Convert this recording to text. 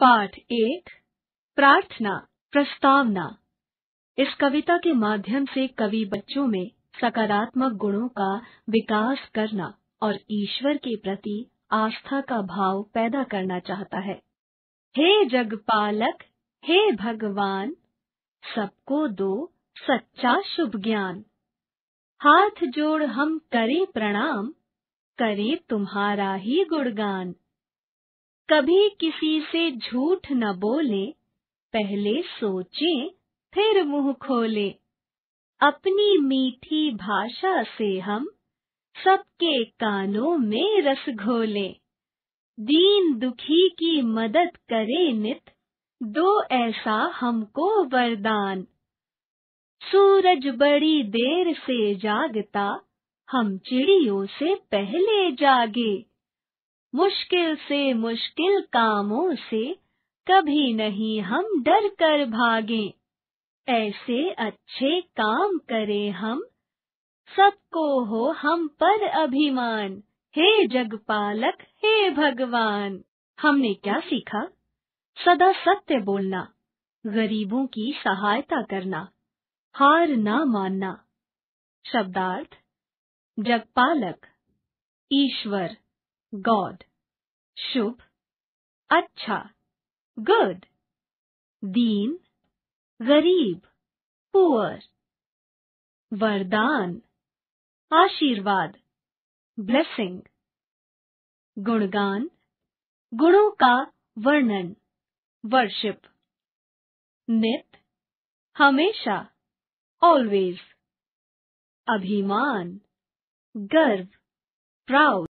पाठ एक प्रार्थना प्रस्तावना इस कविता के माध्यम से कवि बच्चों में सकारात्मक गुणों का विकास करना और ईश्वर के प्रति आस्था का भाव पैदा करना चाहता है हे जगपालक हे भगवान सबको दो सच्चा शुभ ज्ञान हाथ जोड़ हम करें प्रणाम करें तुम्हारा ही गुणगान कभी किसी से झूठ न बोले पहले सोचे फिर मुंह खोले अपनी मीठी भाषा से हम सबके कानों में रस घोले दीन दुखी की मदद करे नित दो ऐसा हमको वरदान सूरज बड़ी देर से जागता हम चिड़ियों से पहले जागे मुश्किल से मुश्किल कामों से कभी नहीं हम डर कर भागे ऐसे अच्छे काम करें हम सबको हो हम पर अभिमान हे जगपालक हे भगवान हमने क्या सीखा सदा सत्य बोलना गरीबों की सहायता करना हार ना मानना शब्दार्थ जगपालक ईश्वर गॉड शुभ अच्छा गुड दीन गरीब पुअर वरदान आशीर्वाद ब्लेसिंग गुणगान गुणों का वर्णन वर्शिप नित हमेशा ऑलवेज अभिमान गर्व प्राउड